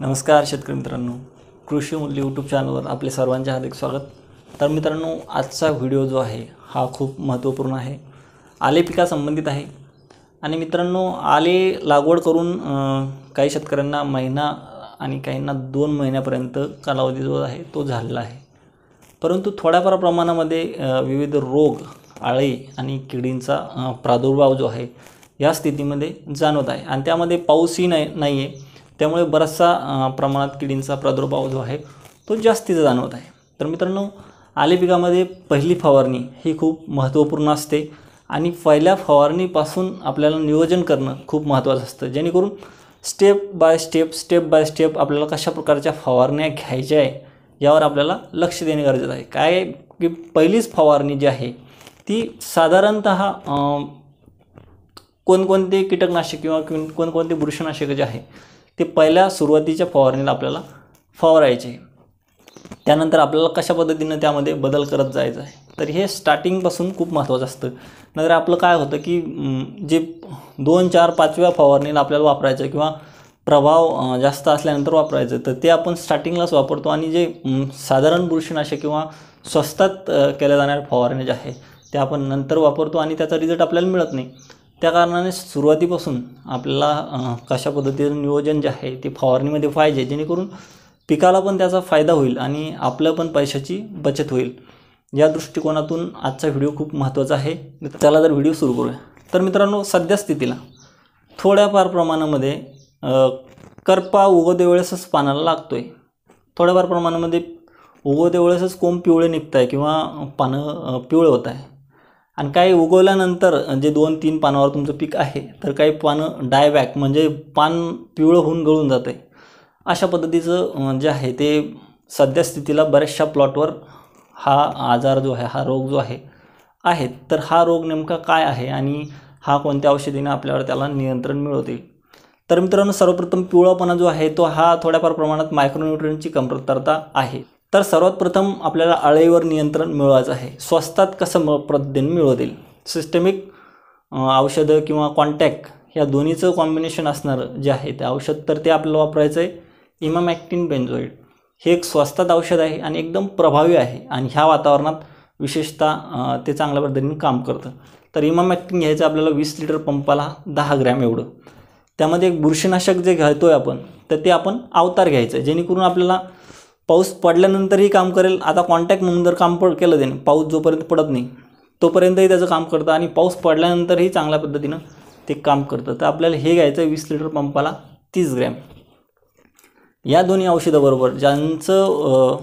नमस्कार शेतकरी मित्रांनो कृषी मूल्य यूट्यूब चॅनलवर आपले सर्वांचे हार्दिक स्वागत तर मित्रांनो आजचा व्हिडिओ जो आहे हा खूप महत्त्वपूर्ण आहे आले पिका संबंधित आहे आणि मित्रांनो आले लागवड करून काही शेतकऱ्यांना महिना आणि काहींना दोन महिन्यापर्यंत कालावधी जो आहे तो झालेला आहे परंतु थोड्याफार प्रमाणामध्ये विविध रोग आळे आणि किडींचा प्रादुर्भाव जो आहे या स्थितीमध्ये जाणवत आहे आणि त्यामध्ये पाऊसही नाही नाही आहे त्यामुळे बराचसा प्रमाणात किडींचा प्रादुर्भाव जो आहे तो जास्तीचा जाणवत आहे तर मित्रांनो आले पिकामध्ये पहिली फवारणी ही खूप महत्त्वपूर्ण असते आणि पहिल्या फवारणीपासून आपल्याला नियोजन करणं खूप महत्त्वाचं असतं जेणेकरून step by step step by step आपल्याला कशा प्रकारच्या फवारण्या घ्यायच्या आहे यावर आपल्याला लक्ष देणे गरजेचं आहे काय की पहिलीच फवारणी जी आहे ती साधारणत कोणकोणते कीटकनाशक किंवा कोणकोणते बुरशीनाशक जे आहे ते पहिल्या सुरुवातीच्या फवारणीला आपल्याला फवारायचे त्यानंतर आपल्याला कशा पद्धतीनं त्यामध्ये बदल करत जायचं आहे तर हे स्टार्टिंगपासून खूप महत्त्वाचं असतं नंतर आपलं काय होतं की जे दोन चार पाचव्या फवारणीला आपल्याला वापरायचं किंवा प्रभाव जास्त असल्यानंतर वापरायचं तर ते आपण स्टार्टिंगलाच वापरतो आणि जे साधारण बुरशीनाशक किंवा स्वस्तात केल्या जाणाऱ्या फवारणी जे आहे ते आपण नंतर वापरतो आणि त्याचा रिझल्ट आपल्याला मिळत नाही त्या कारणाने सुरुवातीपासून आपल्याला कशा पद्धतीचं नियोजन जे आहे ते फवारणीमध्ये पाहिजे जेणेकरून पिकाला पण त्याचा फायदा होईल आणि आपलं पण पैशाची बचत होईल या दृष्टिकोनातून आजचा व्हिडिओ खूप महत्त्वाचा आहे चला जर व्हिडिओ सुरू करूया तर मित्रांनो सध्या स्थितीला थोड्याफार प्रमाणामध्ये करपा उगवते वेळेसच पानाला लागतो आहे थोड्याफार प्रमाणामध्ये उगवते वेळेसच कोंब पिवळे निघत आहे किंवा पानं पिवळे होत आहे आणि काही उगवल्यानंतर जे दोन तीन पानावर तुमचं पीक आहे तर काही पानं डायबॅक म्हणजे पान पिवळं होऊन गळून जात आहे अशा पद्धतीचं जे आहे ते सध्या स्थितीला बऱ्याचशा प्लॉटवर हा आजार जो आहे हा रोग जो आहे आहे तर हा रोग नेमका काय आहे आणि हा कोणत्या औषधीने आपल्यावर त्याला नियंत्रण मिळवते तर मित्रांनो सर्वप्रथम पिवळापणा जो आहे तो हा थोड्याफार प्रमाणात मायक्रोन्युट्रियनची कमतरता आहे तर सर्वात प्रथम आपल्याला अळीवर नियंत्रण मिळवायचं आहे स्वस्तात कसं म प्रतिदिन मिळवता सिस्टमिक औषधं किंवा कॉन्टॅक्ट ह्या दोन्हीचं कॉम्बिनेशन असणारं जे आहे ते औषध तर ते आपल्याला वापरायचं आहे इमामॅक्टिन बेन्झोईड हे एक स्वस्तात औषध आहे आणि एकदम प्रभावी आहे आणि ह्या वातावरणात विशेषतः ते चांगल्या पद्धतीने काम करतं तर इमामॅक्टिन घ्यायचं आपल्याला वीस लिटर पंपाला दहा ग्रॅम एवढं त्यामध्ये एक बुरशीनाशक जे घेतो आहे आपण तर ते आपण अवतार घ्यायचं आहे जेणेकरून आपल्याला पाऊस पडल्यानंतरही काम करेल आता कॉन्टॅक्ट म्हणून जर काम पड केलं त्याने पाऊस जोपर्यंत पडत नाही तोपर्यंतही त्याचं काम करतं आणि पाऊस पडल्यानंतरही चांगल्या पद्धतीनं ते काम करतं तर आपल्याला हे घ्यायचं आहे वीस लिटर पंपाला तीस ग्रॅम या दोन्ही औषधाबरोबर ज्यांचं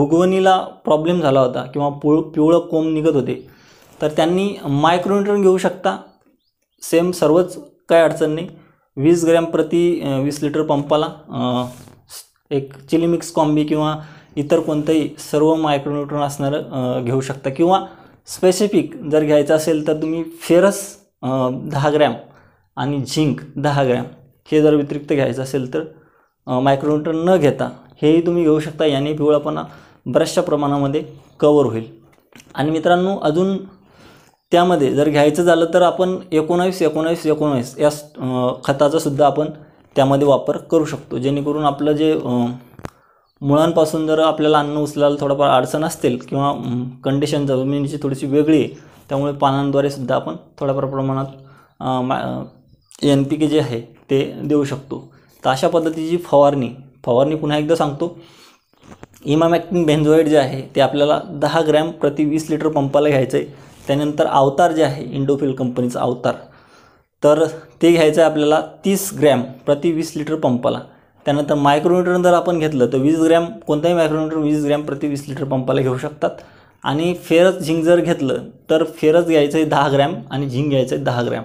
उगवणीला प्रॉब्लेम झाला होता किंवा पुळ पिवळं कोंब निघत होते तर त्यांनी मायक्रोन्युट्रन घेऊ शकता सेम सर्वच काय अडचण नाही वीस ग्रॅम प्रति वीस लिटर पंपाला एक चिली मिक्स कॉम्बी किंवा इतर कोणतंही सर्व मायक्रोन्यूट्रॉन असणारं घेऊ शकता किंवा स्पेसिफिक जर घ्यायचं असेल तर तुम्ही फेरस दहा ग्रॅम आणि झिंक दहा ग्रॅम हे जर व्यतिरिक्त घ्यायचं असेल तर मायक्रोन्यूट्रॉन न घेता हेही तुम्ही घेऊ शकता याने पिवळापणा बऱ्याचशा प्रमाणामध्ये कवर होईल आणि मित्रांनो अजून त्यामध्ये जर घ्यायचं झालं तर आपण एकोणावीस एकोणावीस एकोणावीस या खताचासुद्धा आपण त्यामध्ये वापर करू शकतो जेणेकरून आपलं जे मुळांपासून जर आपल्याला अन्न उचलायला थोडाफार अडचण असतील किंवा कंडिशन जमिनीची थोडीशी वेगळी आहे त्यामुळे पानांद्वारे सुद्धा आपण थोड्याफार प्रमाणात एन पी के जे आहे ते देऊ शकतो तर अशा पद्धतीची फवारणी फवारणी पुन्हा एकदा सांगतो इमामॅक्टिन बेन्झोईड जे आहे ते आपल्याला दहा ग्रॅम प्रति वीस लिटर पंपाला घ्यायचं आहे त्यानंतर अवतार जे आहे इंडोफिल कंपनीचा अवतार तर ते घ्यायचं आहे आपल्याला तीस ग्रॅम प्रति वीस लिटर पंपाला त्यानंतर मायक्रोमीटर जर आपण घेतलं तर वीस ग्रॅम कोणताही मायक्रोमीटर वीस ग्रॅम प्रति वीस लिटर पंपाला घेऊ शकतात आणि फेरस झिंक जर घेतलं तर फेरस घ्यायचं आहे दहा ग्रॅम आणि झिंक घ्यायचं आहे दहा ग्रॅम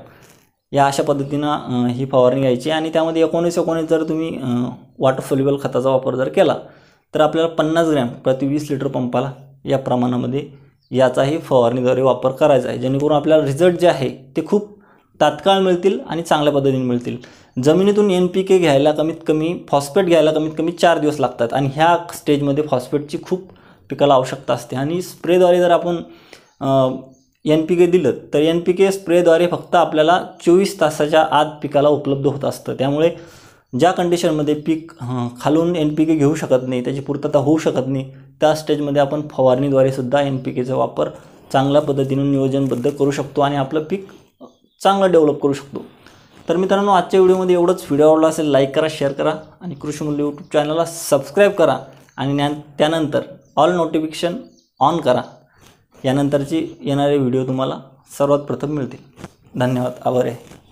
या अशा पद्धतीनं ही फवारणी घ्यायची आणि त्यामध्ये एकोणीस एकोणीस जर तुम्ही वॉटर सोल्युबल खताचा वापर जर केला तर आपल्याला पन्नास ग्रॅम प्रति वीस लिटर पंपाला या प्रमाणामध्ये याचाही फवारणीद्वारे वापर करायचा आहे जेणेकरून आपल्याला रिझल्ट जे आहे ते खूप तात्काळ मिळतील आणि चांगल्या पद्धतीने मिळतील जमिनीतून एन पी के घ्यायला कमीत कमी फॉस्फेट घ्यायला कमीत कमी चार दिवस लागतात आणि ह्या स्टेजमध्ये फॉस्फेटची खूप पिकाला आवश्यकता असते आणि स्प्रेद्वारे जर आपण एन पी के दिलं तर एन पी के स्प्रेद्वारे फक्त आपल्याला चोवीस तासाच्या आत पिकाला उपलब्ध होत असतं त्यामुळे ज्या कंडिशनमध्ये पीक खालून एन पी के घेऊ शकत नाही त्याची पूर्तता होऊ शकत नाही त्या स्टेजमध्ये आपण फवारणीद्वारे सुद्धा एन पी केचा वापर चांगल्या पद्धतीने नियोजनबद्ध करू शकतो आणि आपलं पीक चांगलं डेव्हलप करू शकतो तर मित्रांनो आजच्या व्हिडिओमध्ये एवढंच व्हिडिओ आवडला असेल लाईक करा शेअर करा आणि कृषी मूल्य यूट्यूब चॅनलला सबस्क्राईब करा आणि त्यानंतर ऑल नोटिफिकेशन ऑन करा यानंतरची येणारे व्हिडिओ तुम्हाला सर्वात प्रथम मिळतील धन्यवाद आभार आहे